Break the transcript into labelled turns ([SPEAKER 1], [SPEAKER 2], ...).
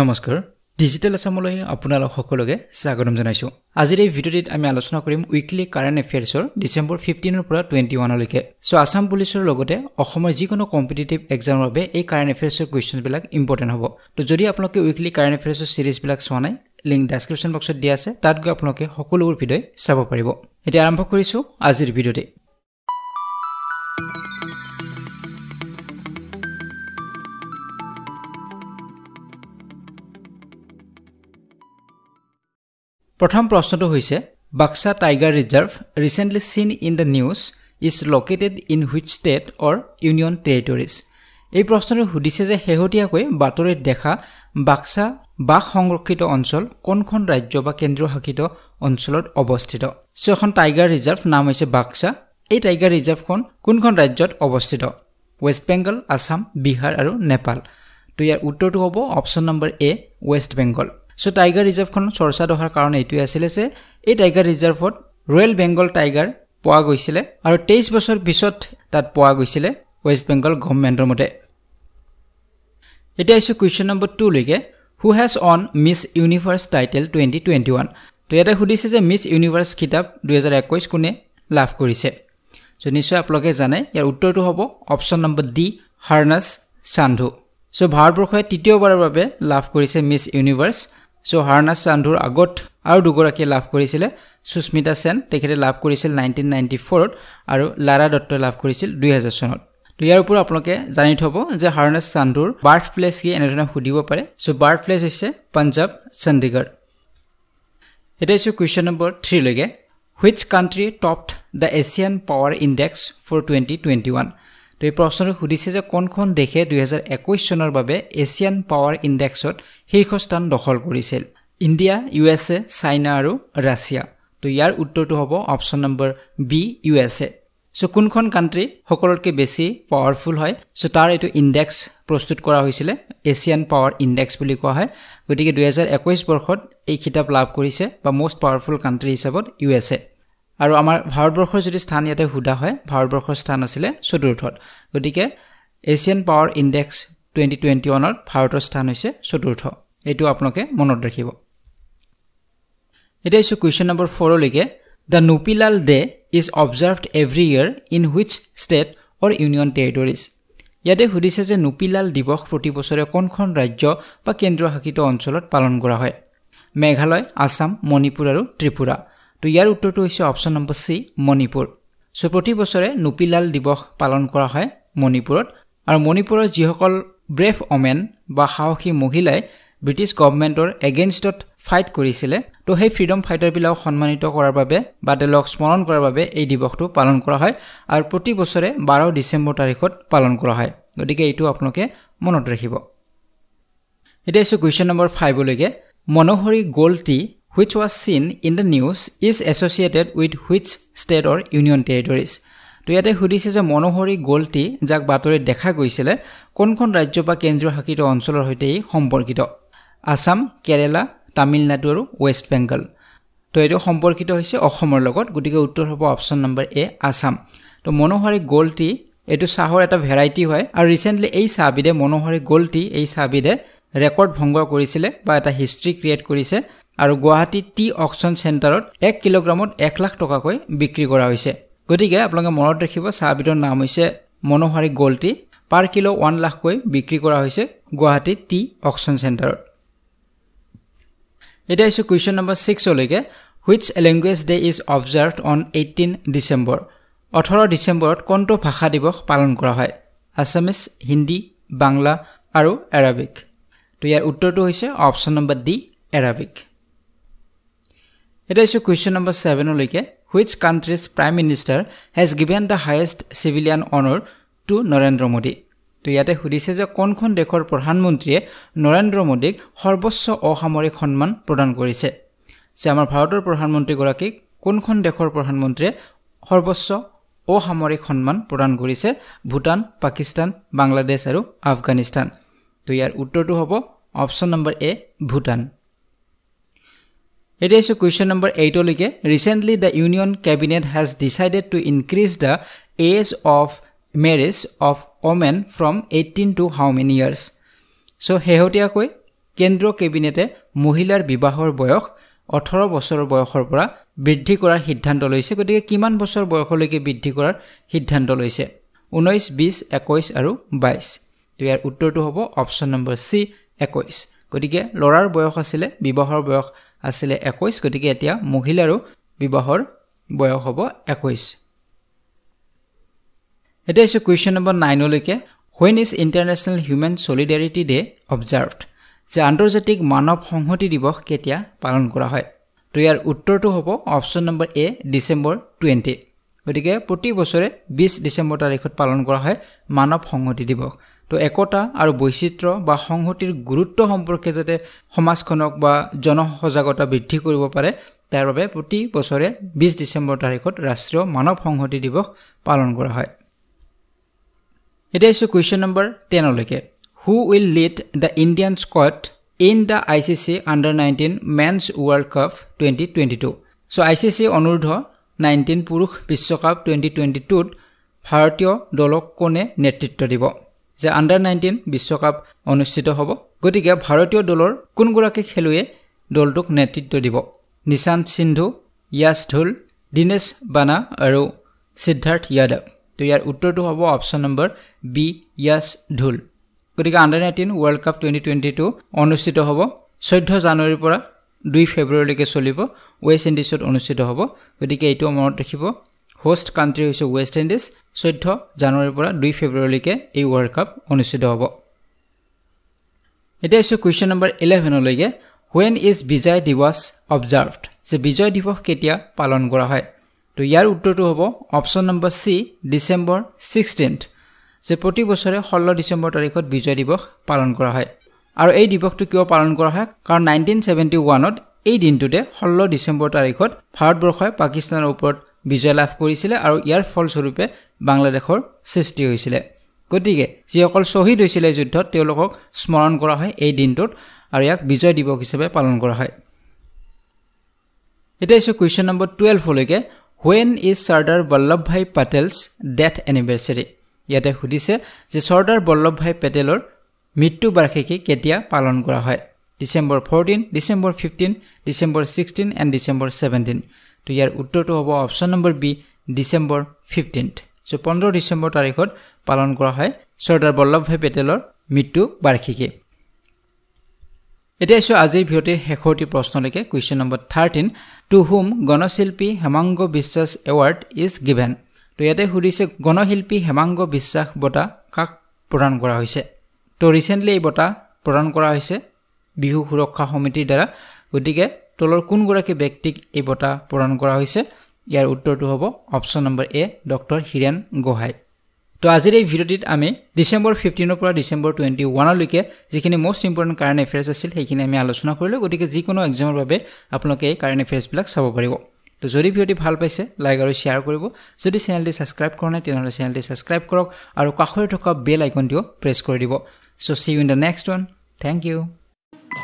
[SPEAKER 1] নমস্কাৰ ডিজিটেল আছামলৈ আপোনালোক সকলোকে স্বাগতম জনাইছোঁ আজিৰ এই ভিডিঅ'টিত আমি আলোচনা কৰিম উইকলি কাৰেণ্ট এফেয়াৰ্ছৰ ডিচেম্বৰ ফিফটিনৰ পৰা টুৱেণ্টি ওৱানলৈকে চ' আছাম পুলিচৰ লগতে অসমৰ যিকোনো কম্পিটিটিভ এক্সামৰ বাবে এই কাৰেণ্ট এফেয়াৰ্ছৰ কুৱেশ্যনবিলাক ইম্পৰ্টেণ্ট হ'ব তো যদি আপোনালোকে উইকলি কাৰেণ্ট এফেয়াৰ্ছৰ ছিৰিজবিলাক চোৱা নাই লিংক ডেছক্ৰিপশ্যন বক্সত দিয়া আছে তাত গৈ আপোনালোকে সকলোবোৰ ভিডিঅ' চাব পাৰিব এতিয়া আৰম্ভ কৰিছোঁ আজিৰ ভিডিঅ'টি প্ৰথম প্ৰশ্নটো হৈছে Buxa tiger reserve recently seen in the news is located in which state or union territories এই প্ৰশ্নটো সুধিছে যে শেহতীয়াকৈ বাতৰিত দেখা বাক্সা বাঘ সংৰক্ষিত অঞ্চল কোনখন ৰাজ্য বা কেন্দ্ৰীয়শাসিত অঞ্চলত অৱস্থিত চ' এখন টাইগাৰ ৰিজাৰ্ভ নাম হৈছে বাক্সা এই টাইগাৰ ৰিজাৰ্ভখন কোনখন ৰাজ্যত অৱস্থিত ৱেষ্ট বেংগল আছাম বিহাৰ আৰু নেপাল ত' ইয়াৰ উত্তৰটো হ'ব option number A West Bengal so' tiger ৰিজাৰ্ভখন চৰ্চাত অহাৰ কাৰণ এইটোৱে আছিলে যে এই টাইগাৰ ৰিজাৰ্ভত ৰয়েল বেংগল টাইগাৰ পোৱা গৈছিলে আৰু তেইছ বছৰ পিছত তাত পোৱা গৈছিলে ৱেষ্ট বেংগল গভৰ্ণমেণ্টৰ মতে এতিয়া আহিছোঁ কুৱেশ্যন নম্বৰ টুলৈকে who has won Miss Universe title twenty twenty one তো ইয়াতে সুধিছে যে মিছ ইউনিভাৰ্ছ কিতাপ দুহেজাৰ একৈছ কোনে লাভ কৰিছে চ' নিশ্চয় আপোনালোকে জানে ইয়াৰ উত্তৰটো হ'ব option number D Harnaaz Sandhu so' ভাৰতবৰ্ষই তৃতীয়বাৰৰ বাবে লাভ কৰিছে মিছ ইউনিভাৰ্ছ জোহাৰনাছ চান্ধুৰ আগত আৰু দুগৰাকীয়ে লাভ কৰিছিলে সুস্মিতা সেন তেখেতে লাভ কৰিছিল নাইনটিন নাইণ্টি ফ'ৰত আৰু লাৰা দত্তই লাভ কৰিছিল দুই হাজাৰ চনত তো ইয়াৰ ওপৰত আপোনালোকে জানি থ'ব যে হাৰনেছ চান্ধুৰ বাৰ্থ প্লেচ কি এনেধৰণে সুধিব পাৰে চ' বাৰ্থ প্লেচ হৈছে পাঞ্জাৱ চণ্ডীগড় এতিয়া হৈছোঁ কুৱেশ্যন নম্বৰ থ্ৰীলৈকে which country top the Asian power index for twenty twenty one তো এই প্ৰশ্নটো সুধিছে যে কোনখন দেশে দুহেজাৰ একৈছ চনৰ বাবে এছিয়ান পাৱাৰ ইণ্ডেক্সত শীৰ্ষস্থান দখল কৰিছিল India U S A China আৰু ৰাছিয়া তো ইয়াৰ উত্তৰটো হ'ব option number B U S A so' কোনখন কাণ্ট্ৰি সকলোতকৈ বেছি পাৱাৰফুল হয় চ' তাৰ এইটো ইণ্ডেক্স প্ৰস্তুত কৰা হৈছিলে এছিয়ান পাৱাৰ ইণ্ডেক্স বুলি কোৱা হয় গতিকে দুহেজাৰ একৈছ বৰ্ষত এই খিতাপ লাভ কৰিছে বা মষ্ট পাৱাৰফুল কাণ্ট্ৰি হিচাপত ইউ এছ এ আৰু আমাৰ ভাৰতবৰ্ষৰ যদি স্থান ইয়াতে সোধা হয় ভাৰতবৰ্ষৰ স্থান আছিলে চতুৰ্থত গতিকে Asian power index twenty twenty ওৱানত ভাৰতৰ স্থান হৈছে চতুৰ্থ এইটো আপোনালোকে মনত ৰাখিব এতিয়া আহিছোঁ কুৱেশ্যন নম্বৰ ফ'ৰলৈকে the Nupi Lal day is observed every year in which state or union territories ইয়াতে সুধিছে যে নুপিলাল দিৱস প্ৰতি বছৰে কোনখন ৰাজ্য বা কেন্দ্ৰীয় শাসিত অঞ্চলত পালন কৰা হয় মেঘালয় আছাম মণিপুৰ আৰু ত্ৰিপুৰা তো ইয়াৰ উত্তৰটো হৈছে option number C Manipur so' প্ৰতি বছৰে নুপিলাল দিৱস পালন কৰা হয় মণিপুৰত আৰু মণিপুৰৰ যিসকল ব্ৰেফ অমেন বা সাহসী মহিলাই ব্ৰিটিছ গভমেণ্টৰ এগেইনষ্টত ফাইট কৰিছিলে তো সেই ফ্ৰীডম ফাইটাৰবিলাকক সন্মানিত কৰাৰ বাবে বা তেওঁলোকক স্মৰণ কৰাৰ বাবে এই দিৱসটো পালন কৰা হয় আৰু প্ৰতি বছৰে বাৰ ডিচেম্বৰ তাৰিখত পালন কৰা হয় গতিকে এইটো আপোনালোকে মনত ৰাখিব এতিয়া আছোঁ কুৱেশ্যন নম্বৰ ফাইভলৈকে Manohari gold tea which was seen in the news is associated with which state or union territories তো ইয়াতে সুধিছে যে মনোহৰী গোলটি যাক বাতৰিত দেখা গৈছিলে কোনখন ৰাজ্য বা কেন্দ্ৰীয় শাসিত অঞ্চলৰ সৈতে ই সম্পৰ্কিত আছাম কেৰেলা তামিলনাডু আৰু ৱেষ্ট বেংগল তো এইটো সম্পৰ্কিত হৈছে অসমৰ লগত গতিকে উত্তৰ হ'ব অপশ্যন নম্বৰ এ আছাম তো মনোহৰী গোলটি এইটো চাহৰ এটা ভেৰাইটি হয় আৰু ৰিচেণ্টলি এই চাহবিধে মনোহৰী গোলটি এই চাহবিধে ৰেকৰ্ড ভংগ কৰিছিলে বা এটা হিষ্ট্ৰী ক্ৰিয়েট কৰিছে আৰু গুৱাহাটী টি অকশ্যন চেণ্টাৰত এক কিলোগ্ৰামত এক লাখ টকাকৈ বিক্ৰী কৰা হৈছে গতিকে আপোনালোকে মনত ৰাখিব চাহবিধৰ নাম হৈছে Manohari gold tea per kilo one লাখকৈ বিক্ৰী কৰা হৈছে গুৱাহাটী টি অকশ্যন চেণ্টাৰত এতিয়া আহিছোঁ কুৱেশ্যন নম্বৰ ছিক্সলৈকে which language day is observe on eighteen December ওঠৰ ডিচেম্বৰত কোনটো ভাষা দিৱস পালন কৰা হয় আছামিজ হিন্দী বাংলা আৰু এৰাবিক তো ইয়াৰ উত্তৰটো হৈছে অপশ্যন নম্বৰ ডি এৰাবিক এতিয়া আছোঁ কুৱেশ্যন নম্বৰ ছেভেনলৈকে which country's prime minister has given the highest civilian honour to Narendra Modi তো ইয়াতে সুধিছে যে কোনখন দেশৰ প্ৰধানমন্ত্ৰীয়ে নৰেন্দ্ৰ মোদীক সৰ্বোচ্চ অসামৰিক সন্মান প্ৰদান কৰিছে যে আমাৰ ভাৰতৰ প্ৰধানমন্ত্ৰীগৰাকীক কোনখন দেশৰ প্ৰধানমন্ত্ৰীয়ে সৰ্বোচ্চ অসামৰিক সন্মান প্ৰদান কৰিছে ভূটান পাকিস্তান বাংলাদেশ আৰু আফগানিস্তান তো ইয়াৰ উত্তৰটো হ'ব অপশ্যন নম্বৰ এ ভূটান এতিয়া আছোঁ কুৱেশ্যন নম্বৰ এইটলৈকে recently the union cabinet has decided to increase the age of marriage of women from eighteen to how many years so' শেহতীয়াকৈ কেন্দ্ৰীয় কেবিনেটে মহিলাৰ বিবাহৰ বয়স ওঠৰ বছৰ বয়সৰ পৰা বৃদ্ধি কৰাৰ সিদ্ধান্ত লৈছে গতিকে কিমান বছৰ বয়সলৈকে বৃদ্ধি কৰাৰ সিদ্ধান্ত লৈছে ঊনৈছ বিছ একৈছ আৰু বাইছ তো ইয়াৰ উত্তৰটো হ'ব অপশ্যন নম্বৰ চি একৈছ গতিকে ল'ৰাৰ বয়স আছিলে বিবাহৰ বয়স আছিলে একৈছ গতিকে এতিয়া মহিলাৰো বিবাহৰ বয়স হ'ব একৈছ এতিয়া আহিছোঁ কুৱেশ্যন নম্বৰ নাইনলৈকে when is international human solidarity day observe যে আন্তৰ্জাতিক মানৱ সংহতি দিৱস কেতিয়া পালন কৰা হয় তো ইয়াৰ উত্তৰটো হ'ব option number A December twenty গতিকে প্ৰতি বছৰে বিছ ডিচেম্বৰ তাৰিখত পালন কৰা হয় মানৱ সংহতি দিৱস তো একতা আৰু বৈচিত্ৰ বা সংহতিৰ গুৰুত্ব সম্পৰ্কে যাতে সমাজখনক বা জনসজাগতা বৃদ্ধি কৰিব পাৰে তাৰ বাবে প্ৰতি বছৰে বিছ ডিচেম্বৰ তাৰিখত ৰাষ্ট্ৰীয় মানৱ সংহতি দিৱস পালন কৰা হয় এতিয়া আহিছোঁ কুৱেশ্যন নম্বৰ টেনলৈকে who will lead the Indian squad in the I C C under nineteen men's world cup twenty twenty two so' I C C অনুৰ্ধ নাইণ্টিন পুৰুষ বিশ্বকাপ টুৱেণ্টি টুৱেণ্টি টুত ভাৰতীয় দলক কোনে নেতৃত্ব দিব যে আণ্ডাৰ নাইণ্টিন বিশ্বকাপ অনুষ্ঠিত হ'ব গতিকে ভাৰতীয় দলৰ কোনগৰাকী খেলুৱৈয়ে দলটোক নেতৃত্ব দিব নিশান্ত সিন্ধু য়াছ ঢোল দীনেশ বানা আৰু সিদ্ধাৰ্থ যাদৱ তো ইয়াৰ উত্তৰটো হ'ব option number B Yash Dhull গতিকে under nineteen world cup twenty twenty two অনুষ্ঠিত হ'ব চৈধ্য জানুৱাৰীৰ পৰা দুই ফেব্ৰুৱাৰীলৈকে চলিব ৱেষ্ট ইণ্ডিজত অনুষ্ঠিত হ'ব গতিকে এইটো মনত ৰাখিব হোষ্ট কাণ্ট্ৰি হৈছে ৱেষ্ট ইণ্ডিজ চৈধ্য জানুৱাৰীৰ পৰা দুই ফেব্ৰুৱাৰীলৈকে এই ৱৰ্ল্ড কাপ অনুষ্ঠিত হ'ব এতিয়া আহিছোঁ কুৱেশ্যন নম্বৰ ইলেভেনলৈকে when is Vijay Diwas observed যে বিজয় দিৱস কেতিয়া পালন কৰা হয় তো ইয়াৰ উত্তৰটো হ'ব option number C December sixteenth যে প্ৰতি বছৰে ষোল্ল ডিচেম্বৰ তাৰিখত বিজয় দিৱস পালন কৰা হয় আৰু এই দিৱসটো কিয় পালন কৰা হয় কাৰণ নাইনটিন ছেভেণ্টি ওৱানত এই দিনটোতে ষোল্ল ডিচেম্বৰ তাৰিখত ভাৰতবৰ্ষই পাকিস্তানৰ ওপৰত বিজয় লাভ কৰিছিলে আৰু ইয়াৰ ফলস্বৰূপে বাংলাদেশৰ সৃষ্টি হৈছিলে গতিকে যিসকল শ্বহীদ হৈছিলে যুদ্ধত তেওঁলোকক স্মৰণ কৰা হয় এই দিনটোত আৰু ইয়াক বিজয় দিৱস হিচাপে পালন কৰা হয় এতিয়া আহিছোঁ কুৱেশ্যন নম্বৰ টুৱেলভলৈকে when is Sardar Vallabh Bhai Patel's death anniversary ইয়াতে সুধিছে যে চৰ্দাৰ বল্লভ ভাই পেটেলৰ মৃত্যু বাৰ্ষিকী কেতিয়া পালন কৰা হয় December fourteen December fifteen December sixteen and December seventeen তো ইয়াৰ উত্তৰটো হ'ব option number B December fifteenth so' পোন্ধৰ ডিচেম্বৰ তাৰিখত পালন কৰা হয় চৰ্দাৰ বল্লভভাই পেটেলৰ মৃত্যু বাৰ্ষিকী এতিয়া আছোঁ আজিৰ ভিতৰতে শেষৰটি প্ৰশ্নলৈকে question number thirteen to whom গণশিল্পী হেমাংগ বিশ্বাস এৱাৰ্ড ইজ গিভেন তো ইয়াতে সুধিছে গণশিল্পী হেমাংগ বিশ্বাস বঁটা কাক প্ৰদান কৰা হৈছে তো ৰিচেণ্টলি এই বঁটা প্ৰদান কৰা হৈছে বিহু সুৰক্ষা সমিতিৰ দ্বাৰা গতিকে তলৰ কোনগৰাকী ব্যক্তিক এই বঁটা প্ৰদান কৰা হৈছে ইয়াৰ উত্তৰটো হ'ব option number A doctor Hiren Gohain তো আজিৰ এই ভিডিঅ'টিত আমি ডিচেম্বৰ ফিফটিনৰ পৰা ডিচেম্বৰ টুৱেণ্টি ওৱানলৈকে যিখিনি মষ্ট ইম্পৰ্টেণ্ট কাৰেণ্ট এফেয়াৰ্ছ আছিল সেইখিনি আমি আলোচনা কৰিলোঁ গতিকে যিকোনো এক্সামৰ বাবে আপোনালোকে এই কাৰেণ্ট এফেয়াৰ্ছবিলাক চাব পাৰিব তো যদি ভিডিঅ'টি ভাল পাইছে লাইক আৰু শ্বেয়াৰ কৰিব যদি চেনেলটি ছাবস্ক্ৰাইব কৰা নাই তেনেহ'লে চেনেলটি ছাবস্ক্ৰাইব কৰক আৰু কাষৰে থকা বেল আইকনটিও প্ৰেছ কৰি দিব so' see you in the next one thank U